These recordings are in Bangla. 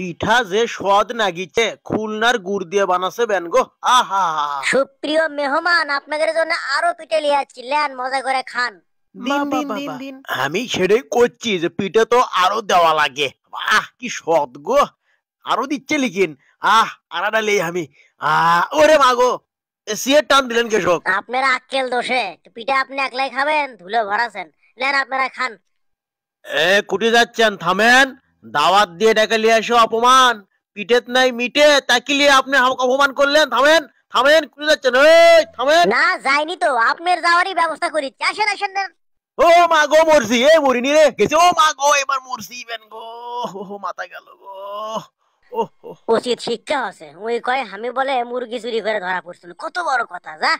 পিঠা যে সদ নাগিছে খুলনার গুড় দিয়ে বানাছে বেন গো আহা সুপ্রিয় মেহমান আপনাদের জন্য আরো পিঠে লিয়ে আছি লেন মজা করে খান দিন দিন দিন দিন আমি সেটাই করছি যে পিঠে তো আরো দেওয়া লাগে আহ কি সদ গো আরো দিচ্ছে লিখিন আহ আড়া লেই আমি আহ ওরে মাগো সিয়ের টান দিলেন কেশব আপনার আক্কেল দোষে পিঠা আপনি একলাই খাবেন ধুলো ভরাছেন লেন আপনারা খান এ কুটি যাচ্ছেন থামেন দাওয়াত দিয়ে ডেকে নিয়ে আসো অপমান পিঠেত নাই মিটে তাকে নিয়ে আপনি অপমান করলেন থামেন থামেন কি যাচ্ছেন এই থামেন না যাইনি তো আপনার যাওয়ারই ব্যবস্থা করি আসেন আসেন ও মা গো মরছি এ মরিনি রে গেছে ও মা গো এবার মরছি বেন গো ও মাথা গেল গো ও উচিত শিক্ষা আছে ওই কয় আমি বলে মুরগি চুরি করে ধরা পড়ছিল কত বড় কথা যা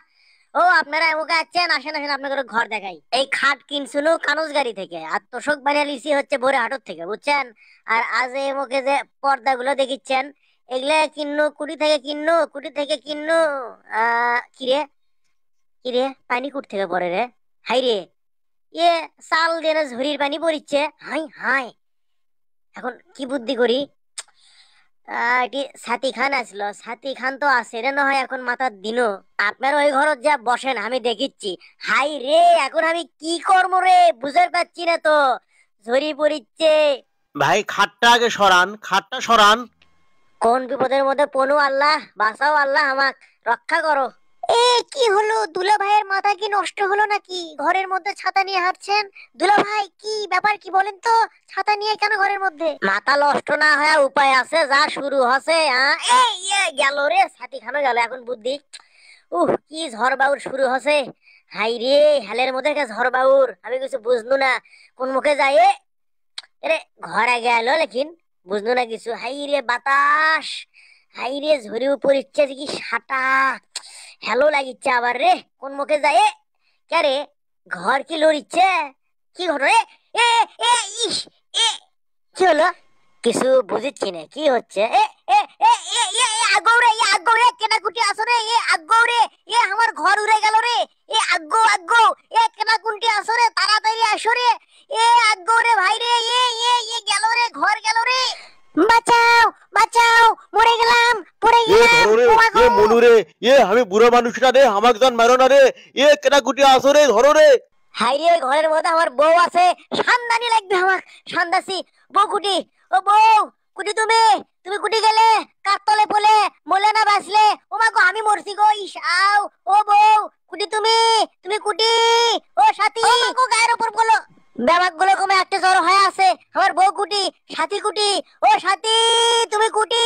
ও আপনারা আমাকে আছেন আসেন আসেন আপনাদের ঘর দেখাই এই খাট কিনছিল কানুজ গাড়ি থেকে আর তোষক বানিয়ে লিসি হচ্ছে ভোরে হাটর থেকে বুঝছেন আর আজ এমকে যে পর্দাগুলো দেখিচ্ছেন এগুলা কিনু কুটি থেকে কিন্নু কুটি থেকে আহ কিরে কিরে পানি কুট থেকে পরে রে হাই রে এ চাল দিয়ে ঝুড়ির পানি পরিচ্ছে হাই হাই এখন কি বুদ্ধি করি কি সাতি খান আসলো সাতি খান তো আসেরে না হয় এখন মাথার দিনও আপনার ওই ঘরত যা বসেন আমি দেখিচ্ছি হাই রে এখন আমি কি করবো রে বুঝতে পারছি না তো ঝরি পড়িচ্ছে ভাই খাটটা আগে সরান খাটটা সরান কোন বিপদের মধ্যে পনু আল্লাহ বাসাও আল্লাহ আমাক রক্ষা করো এ কি হলো দুলা ভাইয়ের মাথা কি নষ্ট হলো নাকি ঘরের মধ্যে ছাতা নিয়ে হাঁটছেন দুলা ভাই কি ব্যাপার কি বলেন তো ছাতা নিয়ে কেন ঘরের মধ্যে মাথা নষ্ট না হয় উপায় আছে যা শুরু হসে এই গেল রে ছাতি খানো গেল এখন বুদ্ধি উহ কি ঝড় বাউর শুরু হসে হাই রে হালের মধ্যে কে ঝড় বাউর আমি কিছু বুঝনু না কোন মুখে যাই রে ঘরে গেল লেখিন বুঝনু না কিছু হাই রে বাতাস হাই রে ঝরিও পরিচ্ছে কি সাটা হ্যালো লাগিচ্ছে আবার রে কোন মুখে যায় কে রে ঘর কি লড়িচ্ছে কি ঘটনা রে এ এ ইস এ কি হলো কিছু বুঝিচ্ছি না কি হচ্ছে এ এ এ এ এ আগো রে এ আগো রে কেনা কুটি আসো রে এ আগো রে এ আমার ঘর উড়ে গেল রে এ আগো আগো এ কেনা কুটি আসো রে তাড়াতাড়ি আসো রে এ আগো রে ভাই রে এ এ এ গেল রে ঘর গেল রে বাঁচাও বাঁচাও মরে গেলাম পড়ে গেলাম এ মনু রে এ আমি বুড়ো মানুষ না রে আমাকে তখন মারো না রে এ কেনা গুটি আসো রে ধরো রে হাই রে ঘরের মধ্যে আমার বউ আছে সান্দানি লাগবে আমার সান্দাসি বউ কুটি ও বউ কুটি তুমি তুমি কুটি গেলে কাতলে পলে মলে না বাঁচলে ও মা গো আমি মরছি গো ইস আও ও বউ কুটি তুমি তুমি কুটি ও সাথী ও মাগো গায়ের উপর বলো ব্যাপারগুলো কমে একটা জ্বর হয়ে আছে আমার বউ কুটি সাথী কুটি ও সাথী তুমি কুটি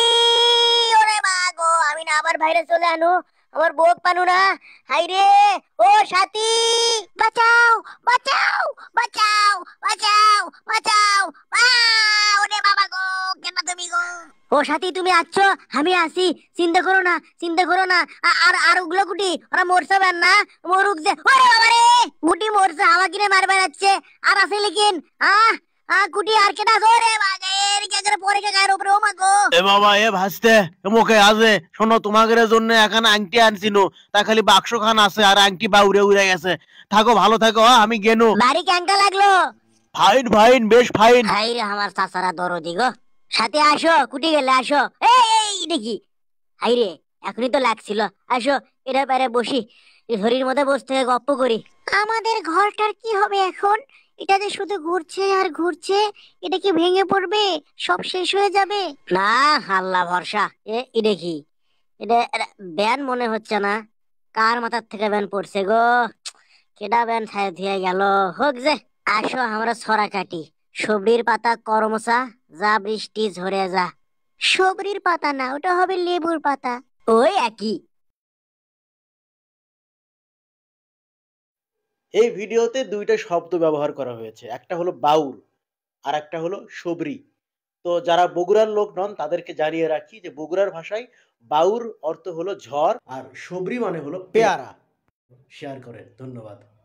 ওরে মা গো আমি না আবার বাইরে চলে আনো আমার বউ পানু না হাই রে ও সাথী বাঁচাও বাঁচাও বাঁচাও বাঁচাও বাঁচাও ও তুমি আছো আমি আসি চিন্তা করো না চিন্তা করো না আর আর ওগুলো গুটি ওরা মরছে বেন না মরুক যে ওরে বাবা রে গুটি মরছে হাওয়া কিনে মারবে যাচ্ছে আর আছে লিখিন আহ আ আর এ বাবা এ ভাসতে মুখে আছে শোনো তোমাদের জন্য এখানে আংটি আনছিনু তা খালি বাক্স খান আছে আর আংটি বা উড়ে উড়ে গেছে থাকো ভালো থাকো হ্যাঁ, আমি গেনু বাড়ি ক্যাঙ্কা লাগলো ফাইন ফাইন বেশ ফাইন ভাই আমার চাচারা দরদি গো সাথে আসো কুটি গেলে আসো এই দেখি আইরে এখনই তো লাগছিল আসো এটা বাইরে বসি ধরির মধ্যে বসতে গপ্প করি আমাদের ঘরটার কি হবে এখন এটা যে শুধু ঘুরছে আর ঘুরছে এটা কি ভেঙে পড়বে সব শেষ হয়ে যাবে না আল্লাহ ভরসা এ দেখি এটা ব্যান মনে হচ্ছে না কার মাথার থেকে ব্যান পড়ছে গো কেডা ব্যান ছায়া দিয়ে গেল হোক যে আসো আমরা ছড়া কাটি সবরির পাতা করমসা যা বৃষ্টি ঝরে যা সবরির পাতা না ওটা হবে লেবুর পাতা ওই একই এই ভিডিওতে দুইটা শব্দ ব্যবহার করা হয়েছে একটা হলো বাউল আর একটা হলো সবরি তো যারা বগুড়ার লোক নন তাদেরকে জানিয়ে রাখি যে বগুড়ার ভাষায় বাউর অর্থ হলো ঝড় আর সবরি মানে হলো পেয়ারা শেয়ার করেন ধন্যবাদ